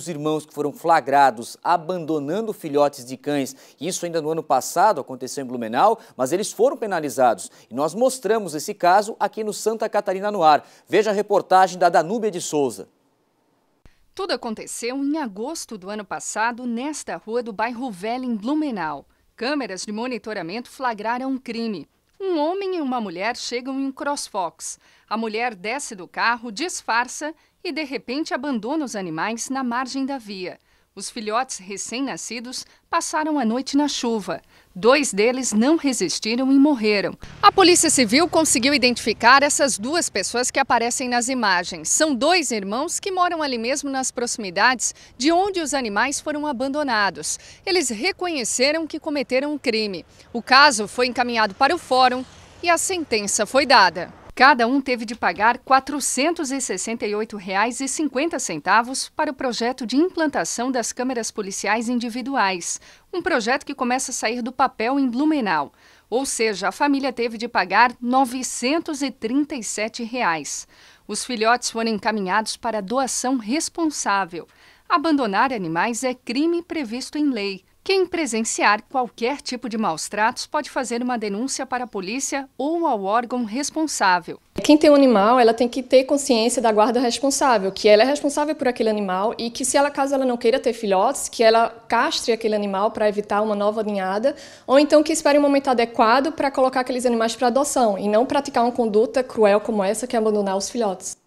os irmãos que foram flagrados abandonando filhotes de cães. Isso ainda no ano passado aconteceu em Blumenau, mas eles foram penalizados. E nós mostramos esse caso aqui no Santa Catarina no Ar. Veja a reportagem da Danúbia de Souza. Tudo aconteceu em agosto do ano passado, nesta rua do bairro Velho, em Blumenau. Câmeras de monitoramento flagraram um crime. Um homem e uma mulher chegam em um crossfox. A mulher desce do carro, disfarça e de repente abandona os animais na margem da via. Os filhotes recém-nascidos passaram a noite na chuva. Dois deles não resistiram e morreram. A Polícia Civil conseguiu identificar essas duas pessoas que aparecem nas imagens. São dois irmãos que moram ali mesmo nas proximidades de onde os animais foram abandonados. Eles reconheceram que cometeram um crime. O caso foi encaminhado para o fórum e a sentença foi dada. Cada um teve de pagar R$ 468,50 para o projeto de implantação das câmeras policiais individuais, um projeto que começa a sair do papel em Blumenau. Ou seja, a família teve de pagar R$ 937. Reais. Os filhotes foram encaminhados para doação responsável. Abandonar animais é crime previsto em lei. Quem presenciar qualquer tipo de maus tratos pode fazer uma denúncia para a polícia ou ao órgão responsável. Quem tem um animal, ela tem que ter consciência da guarda responsável, que ela é responsável por aquele animal e que se ela caso ela não queira ter filhotes, que ela castre aquele animal para evitar uma nova ninhada, ou então que espere um momento adequado para colocar aqueles animais para adoção e não praticar uma conduta cruel como essa que é abandonar os filhotes.